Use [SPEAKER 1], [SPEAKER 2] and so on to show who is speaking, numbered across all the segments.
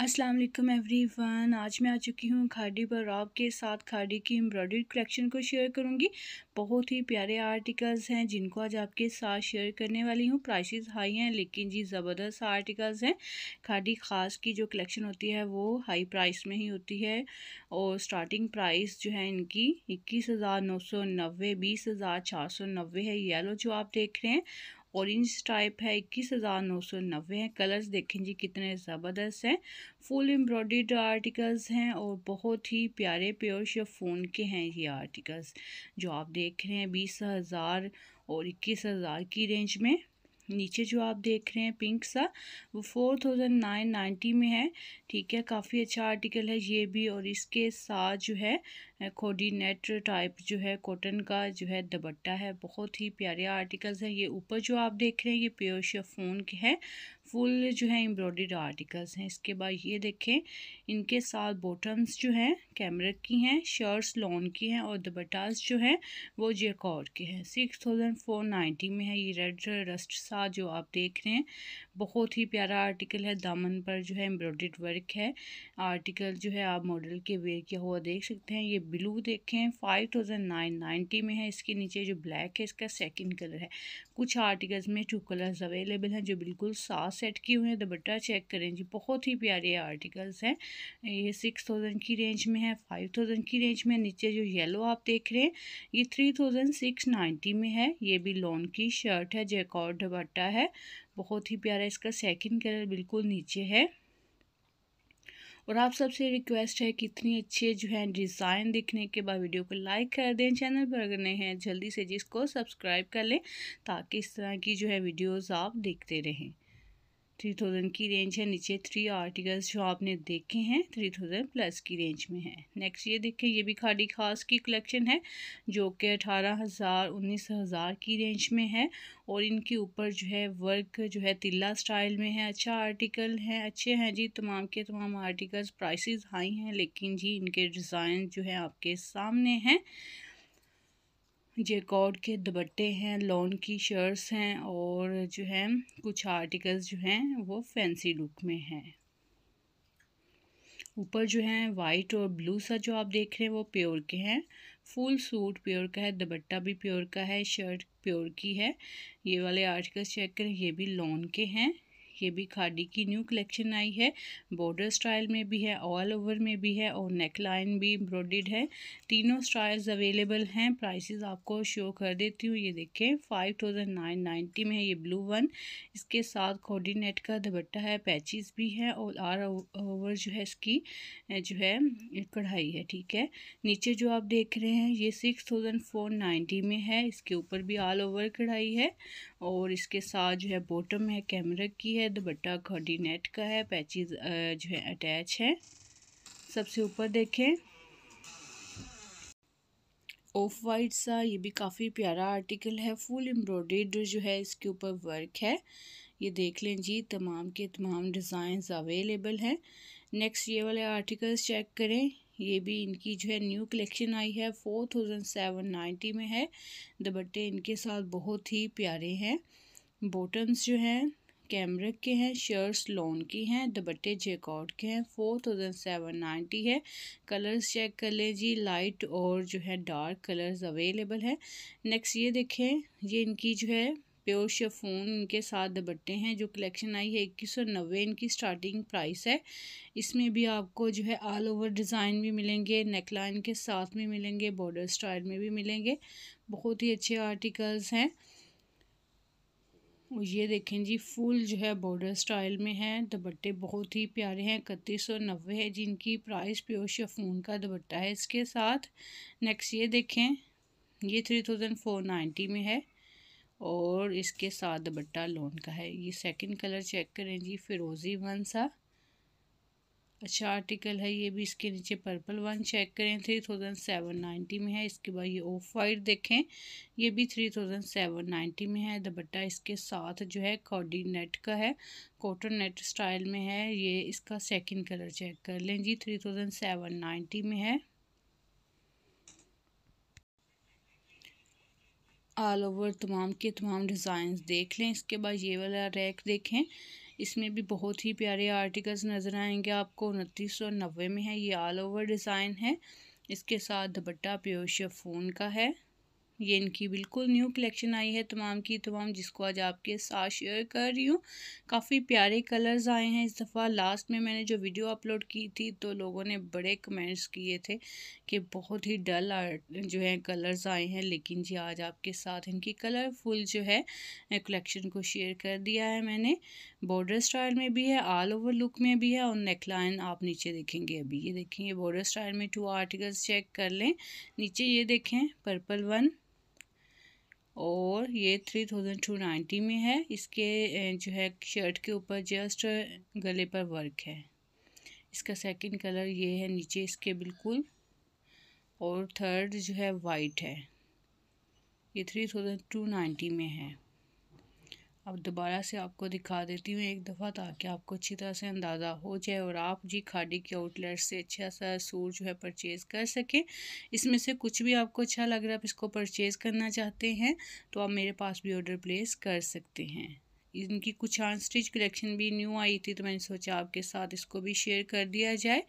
[SPEAKER 1] अस्सलाम वालेकुम एवरीवन आज मैं आ चुकी हूँ खाडी बराक के साथ खाडी की एम्ब्रॉयडरी कलेक्शन को शेयर करूँगी बहुत ही प्यारे आर्टिकल्स हैं जिनको आज आपके साथ शेयर करने वाली हूँ प्राइसेस हाई हैं लेकिन जी ज़बरदस्त आर्टिकल्स हैं खाडी ख़ास की जो कलेक्शन होती है वो हाई प्राइस में ही होती है और स्टार्टिंग प्राइस जो है इनकी इक्कीस हज़ार नौ सौ नब्बे बीस हज़ार चार सौ नब्बे है येलो जो आप देख रहे हैं ऑरेंज टाइप है इक्कीस हज़ार नौ सौ नब्बे हैं कलर्स देखें जी कितने ज़बरदस्त हैं फुल एम्ब्रॉयड आर्टिकल्स हैं और बहुत ही प्यारे प्योर फोन के हैं ये आर्टिकल्स जो आप देख रहे हैं बीस हज़ार और इक्कीस हज़ार की रेंज में नीचे जो आप देख रहे हैं पिंक सा वो फोर थाउजेंड नाइन नाइन्टी में है ठीक है काफ़ी अच्छा आर्टिकल है ये भी और इसके साथ जो है नेट टाइप जो है कॉटन का जो है दबट्टा है बहुत ही प्यारे आर्टिकल्स हैं ये ऊपर जो आप देख रहे हैं ये प्योर शेफोन के हैं फुल जो है एम्ब्रॉयड आर्टिकल्स हैं इसके बाद ये देखें इनके साथ बॉटम्स जो हैं कैमरे की हैं शर्ट्स लॉन की हैं और दुबट्टास जो हैं वो जेकॉर के हैं सिक्स थाउजेंड फोर नाइन्टी में है ये रेड रस्ट सा जो आप देख रहे हैं बहुत ही प्यारा आर्टिकल है दामन पर जो है एम्ब्रॉयड वर्क है आर्टिकल जो है आप मॉडल के वेयर किया हुआ देख सकते हैं ये ब्लू देखें फाइव थाउजेंड नाइन में है इसके नीचे जो ब्लैक है इसका सेकेंड कलर है कुछ आर्टिकल्स में टू कलर्स अवेलेबल हैं जो बिल्कुल साथ सेट किए हुए हैं दुपट्टा चेक करें जी बहुत ही प्यारे आर्टिकल्स हैं ये सिक्स थाउजेंड की रेंज में है फाइव थाउजेंड की रेंज में नीचे जो येलो आप देख रहे हैं ये थ्री थाउजेंड सिक्स नाइन्टी में है ये भी लॉन की शर्ट है जेकॉर्ड दुपट्टा है बहुत ही प्यारा इसका सेकेंड कलर बिल्कुल नीचे है और आप सबसे रिक्वेस्ट है कि इतनी अच्छे जो है डिज़ाइन दिखने के बाद वीडियो को लाइक कर दें चैनल पर अगर नए हैं जल्दी से जिसको सब्सक्राइब कर लें ताकि इस तरह की जो है वीडियोज़ आप देखते रहें थ्री थाउजेंड की रेंज है नीचे थ्री आर्टिकल्स जो आपने देखे हैं थ्री थाउजेंड प्लस की रेंज में है नेक्स्ट ये देखें ये भी खाड़ी खास की कलेक्शन है जो कि अठारह हज़ार उन्नीस हज़ार की रेंज में है और इनके ऊपर जो है वर्क जो है तिल्ला स्टाइल में है अच्छा आर्टिकल हैं अच्छे हैं जी तमाम के तमाम आर्टिकल्स प्राइस हाई हैं लेकिन जी इनके डिज़ाइन जो है आपके सामने हैं ये कॉड के दुपट्टे हैं लॉन की शर्ट्स हैं और जो है कुछ आर्टिकल्स जो हैं वो फैंसी लुक में हैं ऊपर जो है वाइट और ब्लू सा जो आप देख रहे हैं वो प्योर के हैं फुल सूट प्योर का है दुपट्टा भी प्योर का है शर्ट प्योर की है ये वाले आर्टिकल्स चेक करें ये भी लॉन के हैं ये भी खाडी की न्यू कलेक्शन आई है बॉर्डर स्टाइल में भी है ऑल ओवर में भी है और नेक लाइन भी एम्ब्रॉडेड है तीनों स्टाइल्स अवेलेबल हैं प्राइसेस आपको शो कर देती हूँ ये देखें फाइव थाउजेंड नाइन नाइन्टी में है ये ब्लू वन इसके साथ कोऑर्डिनेट का दुपट्टा है पैचिस भी है और आर ओवर जो है इसकी जो है कढ़ाई है ठीक है नीचे जो आप देख रहे हैं ये सिक्स थाउजेंड फोर नाइन्टी में है इसके ऊपर भी ऑल ओवर कढ़ाई है और इसके साथ जो है बॉटम है कैमरा की है दुपट्टा नेट का है पैचेज जो है अटैच है सबसे ऊपर देखें ऑफ वाइट सा ये भी काफ़ी प्यारा आर्टिकल है फुल एम्ब्रॉयड जो है इसके ऊपर वर्क है ये देख लें जी तमाम के तमाम डिज़ाइन अवेलेबल हैं नेक्स्ट ये वाले आर्टिकल्स चेक करें ये भी इनकी जो है न्यू कलेक्शन आई है फोर थाउजेंड सेवन नाइन्टी में है दुपट्टे इनके साथ बहुत ही प्यारे हैं बॉटम्स जो हैं कैमरक के हैं शर्ट्स लोन की हैं दुपट्टे जेकॉट के हैं फोर थाउजेंड सेवन नाइन्टी है कलर्स चेक कर लें जी लाइट और जो है डार्क कलर्स अवेलेबल है नेक्स्ट ये देखें ये इनकी जो है प्योर शेफोन इनके साथ दुपट्टे हैं जो कलेक्शन आई है इक्कीस सौ नब्बे इनकी स्टार्टिंग प्राइस है इसमें भी आपको जो है ऑल ओवर डिज़ाइन भी मिलेंगे नेकलाइन के साथ में मिलेंगे बॉर्डर स्टाइल में भी मिलेंगे बहुत ही अच्छे आर्टिकल्स हैं और ये देखें जी फुल जो है बॉर्डर स्टाइल में है दुपट्टे बहुत ही प्यारे हैं इकतीस सौ नब्बे है जिनकी प्राइस प्योर शेफून का दुपट्टा है इसके साथ नेक्स्ट ये देखें ये थ्री थाउजेंड फोर नाइन्टी में है और और इसके साथ दुपट्टा लोन का है ये सेकंड कलर चेक करें जी फिरोज़ी वन सा अच्छा आर्टिकल है ये भी इसके नीचे पर्पल वन चेक करें थ्री थाउजेंड सेवन नाइन्टी में है इसके बाद ये ऑफ वाइट देखें ये भी थ्री थाउजेंड सेवन नाइन्टी में है दुपट्टा इसके साथ जो है कॉडी नेट का है कॉटन नेट स्टाइल में है ये इसका सेकंड कलर चेक कर लें जी थ्री थाउजेंड सेवन नाइन्टी में है ऑल ओवर तमाम के तमाम डिज़ाइंस देख लें इसके बाद ये वाला रैक देखें इसमें भी बहुत ही प्यारे आर्टिकल्स नज़र आएंगे आपको उनतीस सौ नब्बे में है ये ऑल ओवर डिज़ाइन है इसके साथ दुपट्टा प्योर शेफ़ोन का है ये इनकी बिल्कुल न्यू कलेक्शन आई है तमाम की तमाम जिसको आज आपके साथ शेयर कर रही हूँ काफ़ी प्यारे कलर्स आए हैं इस दफ़ा लास्ट में मैंने जो वीडियो अपलोड की थी तो लोगों ने बड़े कमेंट्स किए थे कि बहुत ही डल जो है कलर्स आए हैं लेकिन जी आज आपके साथ इनकी कलरफुल जो है कलेक्शन को शेयर कर दिया है मैंने बॉर्डर स्टाइल में भी है ऑल ओवर लुक में भी है और नेकलाइन आप नीचे देखेंगे अभी ये देखें ये बॉर्डर स्टाइल में टू आर्टिकल्स चेक कर लें नीचे ये देखें पर्पल वन और ये थ्री थाउजेंड टू नाइन्टी में है इसके जो है शर्ट के ऊपर जस्ट गले पर वर्क है इसका सेकंड कलर ये है नीचे इसके बिल्कुल और थर्ड जो है वाइट है ये थ्री थाउजेंड टू नाइन्टी में है अब दोबारा से आपको दिखा देती हूँ एक दफ़ा ताकि आपको अच्छी तरह से अंदाज़ा हो जाए और आप जी खाड़ी के आउटलेट से अच्छा सा सूट जो है परचेज़ कर सकें इसमें से कुछ भी आपको अच्छा लग रहा है आप इसको परचेज़ करना चाहते हैं तो आप मेरे पास भी ऑर्डर प्लेस कर सकते हैं इनकी कुछ आन स्टिच कलेक्शन भी न्यू आई थी तो मैंने सोचा आपके साथ इसको भी शेयर कर दिया जाए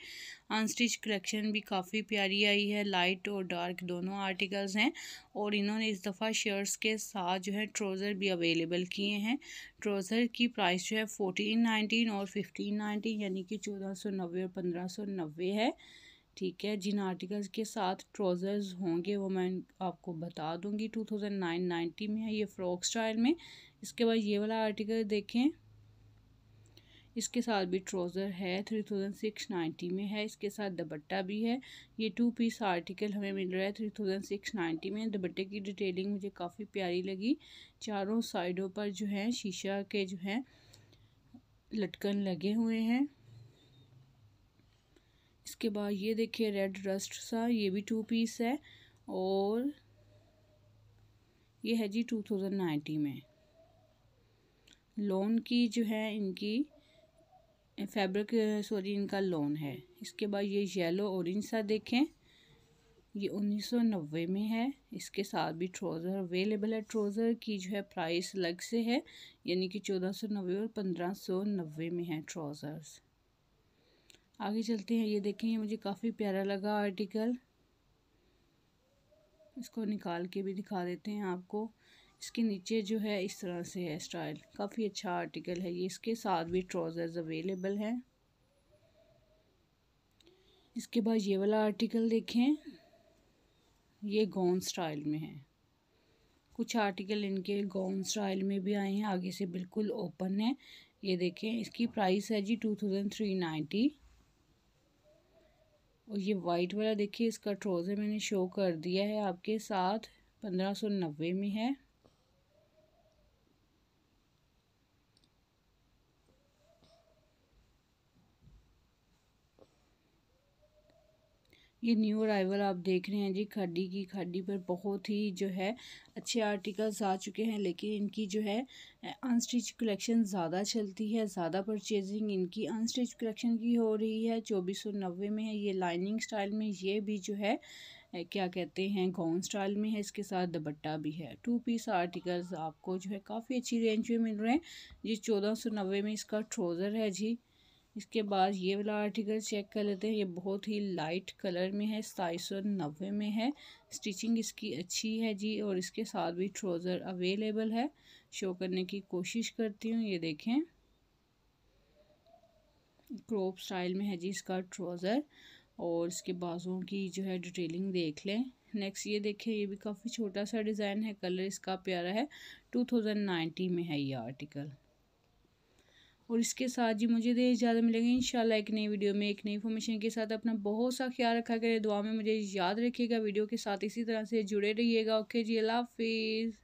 [SPEAKER 1] आन स्टिच कलेक्शन भी काफ़ी प्यारी आई है लाइट और डार्क दोनों आर्टिकल्स हैं और इन्होंने इस दफ़ा शर्ट्स के साथ जो है ट्रोज़र भी अवेलेबल किए हैं ट्रोज़र की प्राइस जो है फोटीन नाइनटीन और फिफ्टीन नाइनटीन यानी कि चौदह सौ नब्बे और पंद्रह सौ नब्बे है ठीक है जिन आर्टिकल्स के साथ ट्रोज़र्स होंगे वो मैं आपको बता दूंगी टू थाउजेंड नाइन नाइन्टी में है ये फ्रॉक स्टाइल में इसके बाद ये वाला आर्टिकल देखें इसके साथ भी ट्रोज़र है थ्री थाउजेंड सिक्स नाइन्टी में है इसके साथ दुपट्टा भी है ये टू पीस आर्टिकल हमें मिल रहा है थ्री थाउजेंड सिक्स नाइन्टी में दुपट्टे की डिटेलिंग मुझे काफ़ी प्यारी लगी चारों साइडों पर जो है शीशा के जो है लटकन लगे हुए हैं इसके बाद ये देखिए रेड रस्ट सा ये भी टू पीस है और ये है जी टू थाउजेंड नाइन्टी में लोन की जो है इनकी फैब्रिक सॉरी इनका लोन है इसके बाद ये येलो ऑरेंज सा देखें ये 1990 में है इसके साथ भी ट्रोज़र अवेलेबल है ट्रोज़र की जो है प्राइस अलग से है यानी कि 1490 और 1590 में है ट्रोज़र्स आगे चलते हैं ये देखें ये मुझे काफ़ी प्यारा लगा आर्टिकल इसको निकाल के भी दिखा देते हैं आपको इसके नीचे जो है इस तरह से है स्टाइल काफ़ी अच्छा आर्टिकल है ये इसके साथ भी ट्राउज़र्स अवेलेबल हैं इसके बाद ये वाला आर्टिकल देखें ये गौन स्टाइल में है कुछ आर्टिकल इनके गौन स्टाइल में भी आए हैं आगे से बिल्कुल ओपन है ये देखें इसकी प्राइस है जी टू थाउजेंड थ्री नाइन्टी और ये वाइट वाला देखिए इसका ट्रोज़र मैंने शो कर दिया है आपके साथ पंद्रह सौ नब्बे में है ये न्यू अराइवल आप देख रहे हैं जी खड्डी की खड्डी पर बहुत ही जो है अच्छे आर्टिकल्स आ चुके हैं लेकिन इनकी जो है अनस्टिच कलेक्शन ज़्यादा चलती है ज़्यादा परचेजिंग इनकी अनस्टिच कलेक्शन की हो रही है चौबीस सौ नब्बे में है ये लाइनिंग स्टाइल में ये भी जो है क्या कहते हैं गाउन स्टाइल में है इसके साथ दुपट्टा भी है टू पीस आर्टिकल्स आपको जो है काफ़ी अच्छी रेंज में मिल रहे हैं जी चौदह सौ नब्बे में इसका ट्रोज़र है जी इसके बाद ये वाला आर्टिकल चेक कर लेते हैं ये बहुत ही लाइट कलर में है सताईस सौ नब्बे में है स्टिचिंग इसकी अच्छी है जी और इसके साथ भी ट्रोज़र अवेलेबल है शो करने की कोशिश करती हूँ ये देखें क्रॉप स्टाइल में है जी इसका ट्रोज़र और इसके बाजुओं की जो है डिटेलिंग देख लें नेक्स्ट ये देखें ये भी काफ़ी छोटा सा डिज़ाइन है कलर इसका प्यारा है नाइनटीन में है ये आर्टिकल और इसके साथ जी मुझे दे इजाज़त मिलेगी इन एक नई वीडियो में एक नई इन्फॉर्मेशन के साथ अपना बहुत सा ख्याल रखा करें दुआ में मुझे याद रखिएगा वीडियो के साथ इसी तरह से जुड़े रहिएगा ओके जी अल्लाह हाफिज़